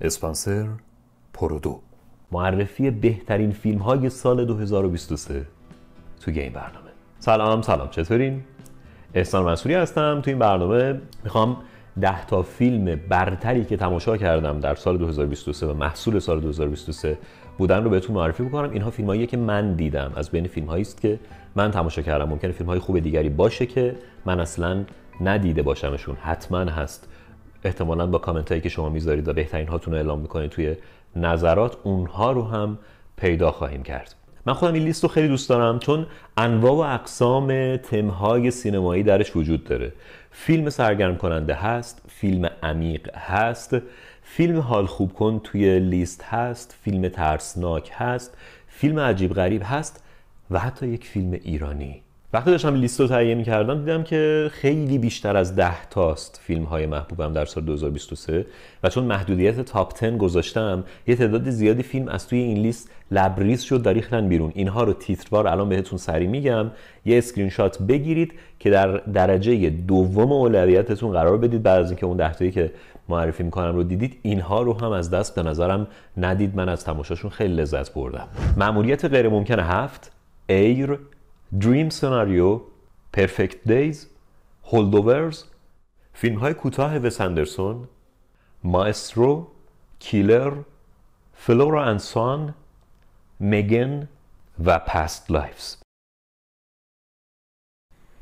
اسپانسر پرودو معرفی بهترین فیلم های سال 2023 توی این برنامه سلام سلام چطورین؟ احسان منصوری هستم تو این برنامه میخوام ده تا فیلم برتری که تماشا کردم در سال 2023 و محصول سال 2023 بودن رو بهتون معرفی بکنم. اینها فیلم هایی که من دیدم از بین فیلم هاییست است که من تماشا کردم ممکنه فیلم های خوب دیگری باشه که من اصلا ندیده باشمشون حتما هست احتمالا با کامنت هایی که شما میذارید و بهترین هاتون رو اعلام میکنید توی نظرات اونها رو هم پیدا خواهیم کرد من خودم این لیست رو خیلی دوست دارم چون انواع و اقسام تمهای سینمایی درش وجود داره فیلم سرگرم کننده هست فیلم عمیق هست فیلم حال خوب کن توی لیست هست فیلم ترسناک هست فیلم عجیب غریب هست و حتی یک فیلم ایرانی وقتی داشتم لیست رو تهیه میکردم دیدم که خیلی بیشتر از ده تاست فیلم های محبوبم در سال 2023 و چون محدودیت تاپ 10 گذاشتم یه تعداد زیادی فیلم از توی این لیست لبریز شد و ریختن بیرون اینها رو تیتروار الان بهتون سری میگم یه اسکرین شات بگیرید که در درجه دوم اولویتتون قرار بدید بعد از اینکه اون ده تایی که معرفی میکنم رو دیدید اینها رو هم از دست به نظرم ندید من از تماشاشون خیلی لذت بردم معمولیت غیر ممکن هفت ایر دریم سناریو پرفکت دیز هولدوورز فیلم های کوتاه وسندرسون ماسترو کیلر فلورا انسان مگن و پست لایفز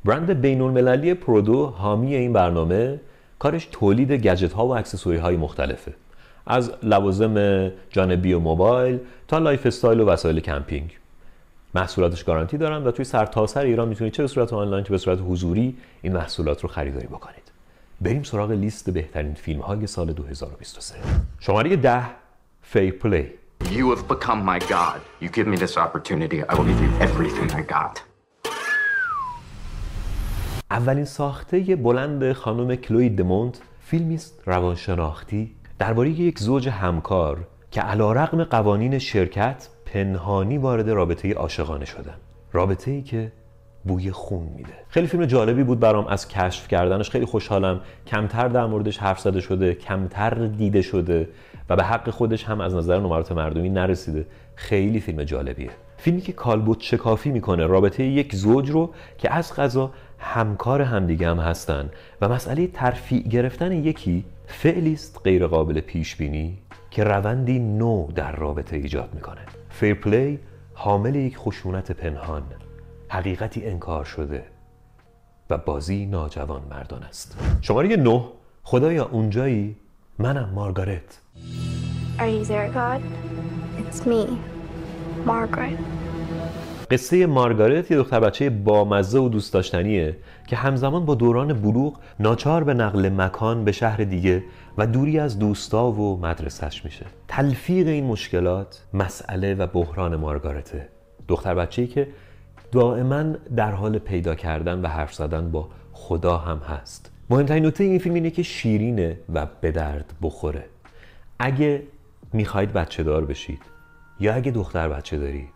برند بین المللی پرودو حامی این برنامه کارش تولید گجت ها و اکسسوری های مختلفه از لوازم جانبی و موبایل تا لایف استایل و وسایل کمپینگ محصولاتش گارانتی دارن و توی سرتاسر سر ایران میتونید چه به صورت آنلاین چه به صورت حضوری این محصولات رو خریداری بکنید بریم سراغ لیست بهترین فیلم های سال 2023 شماره 10 فی پلی You have become my god. You give me this opportunity, I will give everything I got. اولین ساخته بلند خانم کلوی دمونت فیلمی است روانشناختی درباره یک زوج همکار که علیرغم قوانین شرکت پنهانی وارد رابطه عاشقانه شدن رابطه ای که بوی خون میده خیلی فیلم جالبی بود برام از کشف کردنش خیلی خوشحالم کمتر در موردش حرف زده شده کمتر دیده شده و به حق خودش هم از نظر نمرات مردمی نرسیده خیلی فیلم جالبیه فیلمی که کالبوت شکافی میکنه رابطه یک زوج رو که از غذا همکار همدیگه هم هستن و مسئله ترفیع گرفتن یکی فعلی است قابل پیش بینی که روندی نو در رابطه ایجاد میکنه فیر پلی حامل یک خشونت پنهان حقیقتی انکار شده و بازی ناجوان مردان است شماره نه خدایا اونجایی منم مارگارت Are you It's me, Margaret. قصه مارگارت یه دختر بچه بامزه و دوست داشتنیه که همزمان با دوران بلوغ ناچار به نقل مکان به شهر دیگه و دوری از دوستا و مدرسهش میشه تلفیق این مشکلات مسئله و بحران مارگارته دختر بچه‌ای که دائما در حال پیدا کردن و حرف زدن با خدا هم هست مهمترین نکته این فیلم اینه که شیرینه و به درد بخوره اگه میخواید بچه دار بشید یا اگه دختر بچه دارید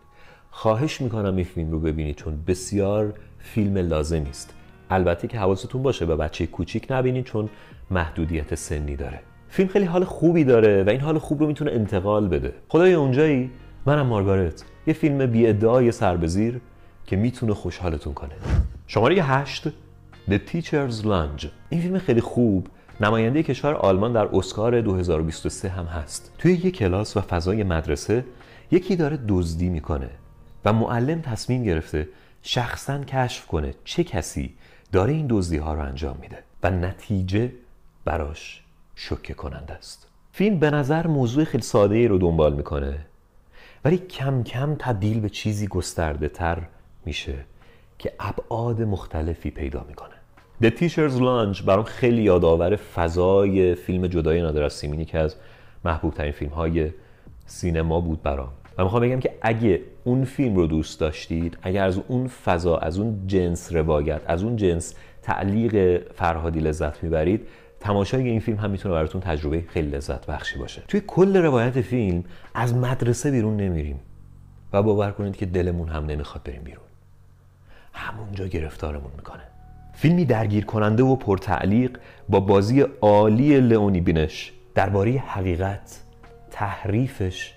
خواهش میکنم این فیلم رو ببینید چون بسیار فیلم لازمی است البته که حواستون باشه به بچه کوچیک نبینید چون محدودیت سنی داره فیلم خیلی حال خوبی داره و این حال خوب رو میتونه انتقال بده خدای اونجایی منم مارگارت یه فیلم بی ادعای سربزیر که میتونه خوشحالتون کنه شماره 8 The Teacher's Lunch این فیلم خیلی خوب نماینده کشور آلمان در اسکار 2023 هم هست توی یه کلاس و فضای مدرسه یکی داره دزدی میکنه و معلم تصمیم گرفته شخصا کشف کنه چه کسی داره این دزدی ها رو انجام میده و نتیجه براش شوکه کننده است فیلم به نظر موضوع خیلی ساده ای رو دنبال میکنه ولی کم کم تبدیل به چیزی گسترده تر میشه که ابعاد مختلفی پیدا میکنه The Teacher's Lunch برام خیلی یادآور فضای فیلم جدای نادر از سیمینی که از محبوب ترین فیلم های سینما بود برام و میخوام بگم که اگه اون فیلم رو دوست داشتید اگر از اون فضا از اون جنس روایت از اون جنس تعلیق فرهادی لذت میبرید تماشای این فیلم هم میتونه براتون تجربه خیلی لذت بخشی باشه توی کل روایت فیلم از مدرسه بیرون نمیریم و باور کنید که دلمون هم نمیخواد بریم بیرون همونجا گرفتارمون میکنه فیلمی درگیر کننده و پرتعلیق با بازی عالی لئونی بینش درباره حقیقت تحریفش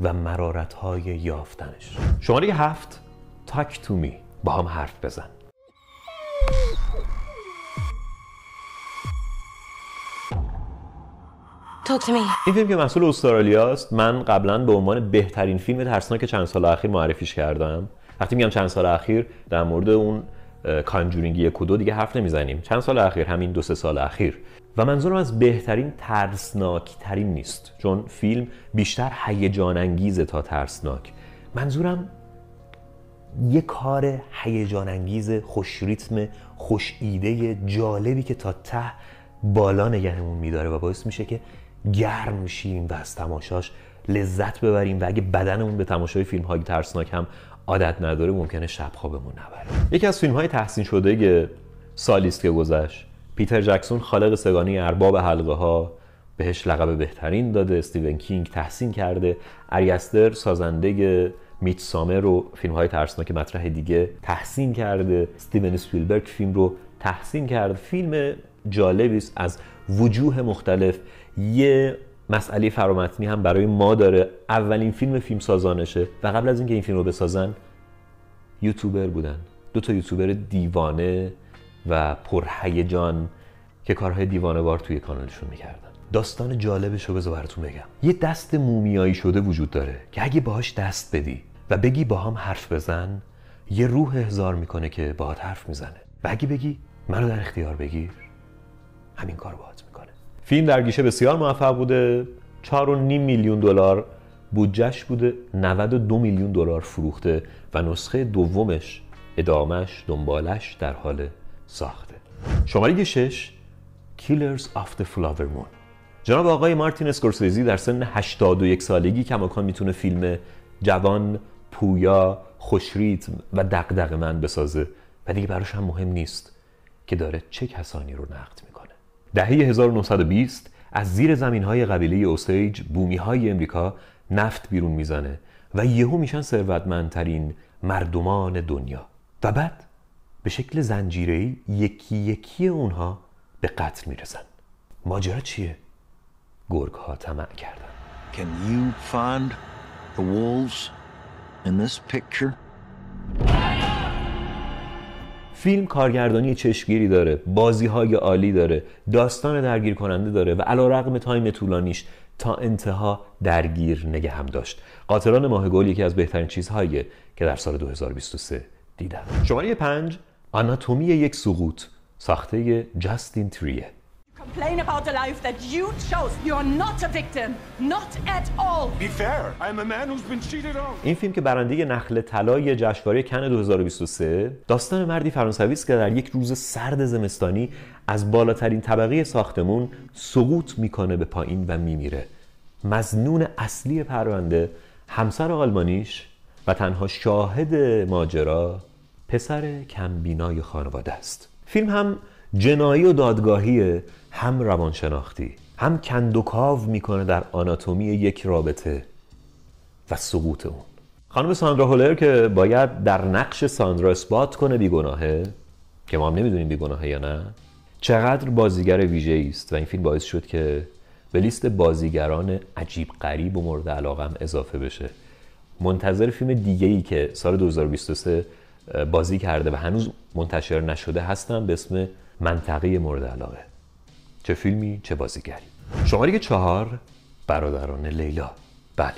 و مرارت های یافتنش شماره هفت تاک تو می با هم حرف بزن این فیلم که مسئول استرالیا است من قبلا به عنوان بهترین فیلم ترسناک چند سال اخیر معرفیش کردم وقتی میگم چند سال اخیر در مورد اون کانجورینگ یک و دو دیگه حرف نمیزنیم چند سال اخیر همین دو سه سال اخیر و منظورم از بهترین ترین نیست چون فیلم بیشتر هیجان انگیزه تا ترسناک منظورم یه کار هیجان انگیز خوش ریتم خوش ایده جالبی که تا ته بالا نگهمون میداره و باعث میشه که گرم میشیم و از تماشاش لذت ببریم و اگه بدنمون به تماشای فیلم های ترسناک هم عادت نداره ممکنه شب خوابمون نبره یکی از فیلم های تحسین شده که که گذشت پیتر جکسون خالق سگانی ارباب حلقه ها بهش لقب بهترین داده استیون کینگ تحسین کرده اریستر سازنده میت سامر رو فیلم های ترسناک مطرح دیگه تحسین کرده استیون اسپیلبرگ فیلم رو تحسین کرد فیلم جالبی است از وجوه مختلف یه مسئله فرامتنی هم برای ما داره اولین فیلم فیلم سازانشه و قبل از اینکه این فیلم رو بسازن یوتیوبر بودن دو تا یوتیوبر دیوانه و پرهیجان که کارهای دیوانه بار توی کانالشون میکردن داستان جالبش رو بذار براتون بگم یه دست مومیایی شده وجود داره که اگه باهاش دست بدی و بگی با هم حرف بزن یه روح احضار میکنه که باهات حرف میزنه و اگه بگی منو در اختیار بگیر همین کار با. فیلم در گیشه بسیار موفق بوده 4.5 میلیون دلار بودجش بوده 92 میلیون دلار فروخته و نسخه دومش ادامش دنبالش در حال ساخته شماره 6 Killers of the Flower Moon جناب آقای مارتین اسکورسیزی در سن 81 سالگی کماکان میتونه فیلم جوان، پویا، خوش و دقدق من بسازه و دیگه براش هم مهم نیست که داره چه کسانی رو نقد دهه 1920 از زیر زمین های قبیله اوسیج بومی های امریکا نفت بیرون میزنه و یهو میشن ثروتمندترین مردمان دنیا و بعد به شکل زنجیری یکی یکی اونها به قتل میرسن ماجرا چیه گرگ ها تمع کردن Can you find the wolves in فیلم کارگردانی چشمگیری داره بازی های عالی داره داستان درگیر کننده داره و علا رقم تایم طولانیش تا انتها درگیر نگه هم داشت قاتلان ماه گل یکی از بهترین چیزهایی که در سال 2023 دیدم شماره پنج، آناتومی یک سقوط ساخته جاستین تریه about life that you chose. not a victim. Not at all. Be fair. a man who's been cheated این فیلم که برنده نخل طلای جشنواره کن 2023 داستان مردی فرانسوی است که در یک روز سرد زمستانی از بالاترین طبقه ساختمون سقوط میکنه به پایین و میمیره. مزنون اصلی پرونده همسر آلمانیش و تنها شاهد ماجرا پسر کمبینای خانواده است. فیلم هم جنایی و دادگاهی هم روانشناختی هم کندوکاو میکنه در آناتومی یک رابطه و سقوط اون خانم ساندرا هولر که باید در نقش ساندرا اثبات کنه بیگناهه که ما هم نمیدونیم بیگناهه یا نه چقدر بازیگر ویژه است و این فیلم باعث شد که به لیست بازیگران عجیب غریب و مورد هم اضافه بشه منتظر فیلم دیگه ای که سال 2023 بازی کرده و هنوز منتشر نشده هستم به اسم منطقه مورد علاقه چه فیلمی چه بازیگری شماره چهار برادران لیلا بله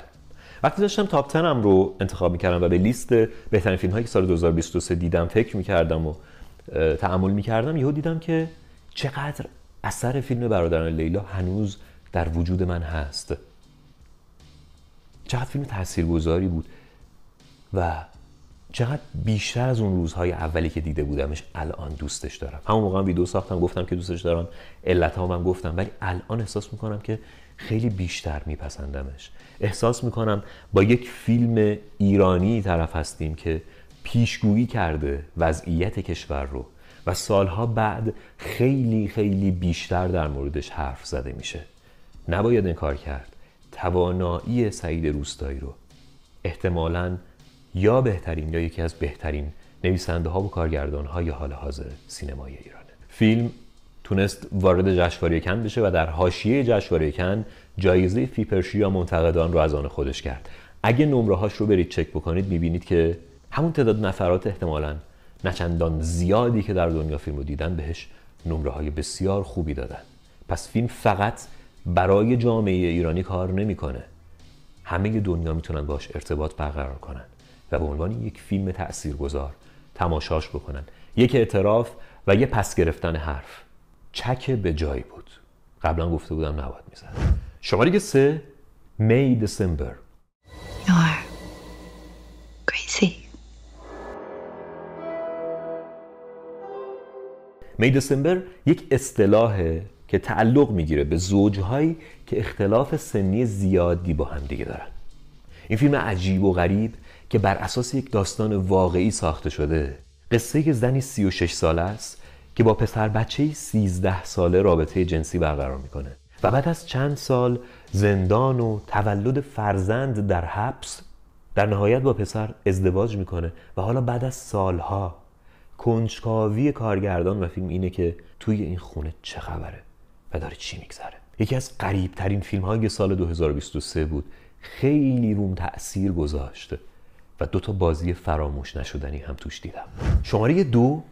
وقتی داشتم تاپ تنم رو انتخاب میکردم و به لیست بهترین فیلم هایی که سال 2023 دیدم فکر میکردم و تعمل میکردم یهو دیدم که چقدر اثر فیلم برادران لیلا هنوز در وجود من هست چقدر فیلم تاثیرگذاری بود و چقدر بیشتر از اون روزهای اولی که دیده بودمش الان دوستش دارم همون موقع هم ویدیو ساختم گفتم که دوستش دارم علت هم, گفتم ولی الان احساس میکنم که خیلی بیشتر میپسندمش احساس میکنم با یک فیلم ایرانی طرف هستیم که پیشگویی کرده وضعیت کشور رو و سالها بعد خیلی خیلی بیشتر در موردش حرف زده میشه نباید انکار کرد توانایی سعید روستایی رو احتمالاً یا بهترین یا یکی از بهترین نویسنده ها و کارگردان های حال حاضر سینمای ایرانه فیلم تونست وارد جشنواره کن بشه و در حاشیه جشنواره کن جایزه فیپرشی یا منتقدان رو از آن خودش کرد اگه نمره هاش رو برید چک بکنید میبینید که همون تعداد نفرات احتمالا نچندان زیادی که در دنیا فیلم رو دیدن بهش نمره های بسیار خوبی دادن پس فیلم فقط برای جامعه ایرانی کار نمیکنه همه دنیا میتونن باش ارتباط برقرار کنن و به عنوان یک فیلم تاثیرگذار تماشاش بکنن یک اعتراف و یه پس گرفتن حرف چک به جایی بود قبلا گفته بودم نباید میزد شماره سه می دسامبر می دسامبر یک اصطلاحه که تعلق میگیره به زوجهایی که اختلاف سنی زیادی با هم دیگه دارن این فیلم عجیب و غریب که بر اساس یک داستان واقعی ساخته شده قصه زنی 36 ساله است که با پسر بچه 13 ساله رابطه جنسی برقرار میکنه و بعد از چند سال زندان و تولد فرزند در حبس در نهایت با پسر ازدواج میکنه و حالا بعد از سالها کنجکاوی کارگردان و فیلم اینه که توی این خونه چه خبره و داره چی میگذره یکی از قریبترین فیلم های سال 2023 بود خیلی روم تأثیر گذاشته و دو تا بازی فراموش نشدنی هم توش دیدم شماره دو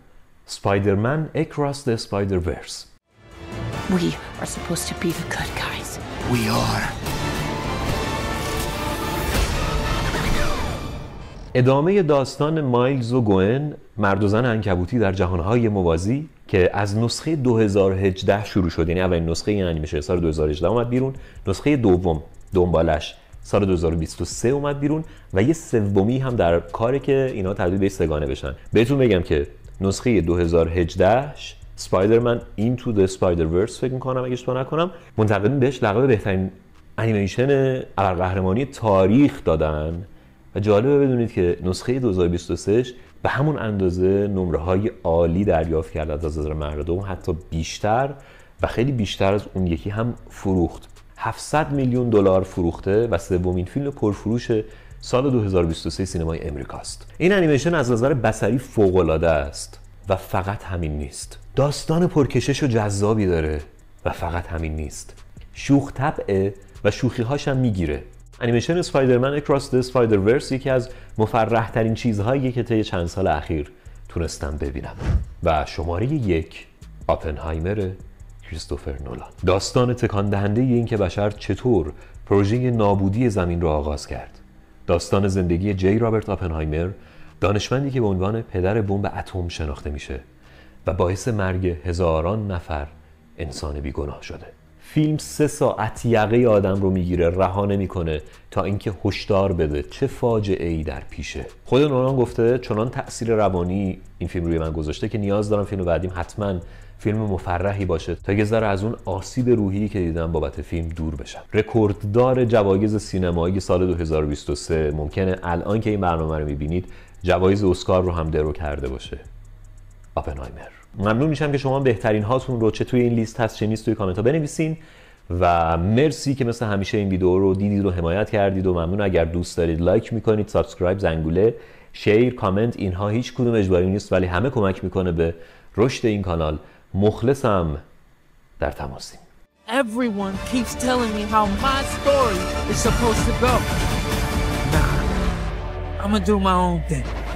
سپایدرمن اکراس د سپایدر ورس We are supposed to be the good guys. We are. ادامه داستان مایلز و گوئن مرد و زن انکبوتی در جهانهای موازی که از نسخه 2018 شروع شد یعنی اولین نسخه این انیمه سال 2018 اومد بیرون نسخه دوم دنبالش سال 2023 اومد بیرون و یه سومی هم در کاره که اینا تبدیل به سگانه بشن بهتون بگم که نسخه 2018 سپایدرمن این تو د سپایدر ورس فکر میکنم اگه اشتباه نکنم منتقدین بهش لقب بهترین انیمیشن ابرقهرمانی تاریخ دادن و جالبه بدونید که نسخه 2023 به همون اندازه نمره های عالی دریافت کرد از نظر مردم حتی بیشتر و خیلی بیشتر از اون یکی هم فروخت 700 میلیون دلار فروخته و سومین فیلم پرفروش سال 2023 سینمای است این انیمیشن از نظر بصری فوقالعاده است و فقط همین نیست داستان پرکشش و جذابی داره و فقط همین نیست شوخ طبعه و شوخیهاش هم میگیره انیمیشن اسپایدرمن اکراس د اسپایدر ورس یکی از مفرحترین چیزهایی که طی چند سال اخیر تونستم ببینم و شماره یک آپنهایمره کریستوفر نولان داستان تکان دهنده این که بشر چطور پروژه نابودی زمین را آغاز کرد داستان زندگی جی رابرت آپنهایمر دانشمندی که به عنوان پدر بمب اتم شناخته میشه و باعث مرگ هزاران نفر انسان بیگناه شده فیلم سه ساعت یقه آدم رو میگیره رها نمیکنه تا اینکه هشدار بده چه فاجعه ای در پیشه خود نولان گفته چنان تاثیر روانی این فیلم روی من گذاشته که نیاز دارم فیلم بعدیم حتما فیلم مفرحی باشه تا یه ذره از اون آسیب روحی که دیدم بابت فیلم دور بشم رکورددار جوایز سینمایی سال 2023 ممکنه الان که این برنامه رو میبینید جوایز اسکار رو هم درو کرده باشه آپنهایمر ممنون میشم که شما بهترین هاتون رو چه توی این لیست هست چه نیست توی کامنت ها بنویسین و مرسی که مثل همیشه این ویدیو رو دیدید و حمایت کردید و ممنون اگر دوست دارید لایک میکنید سابسکرایب زنگوله شیر کامنت اینها هیچ کدوم اجباری نیست ولی همه کمک میکنه به رشد این کانال مخلصم در تماسیم Everyone keeps telling me how my story is supposed to go. Nah, I'm gonna do my own thing.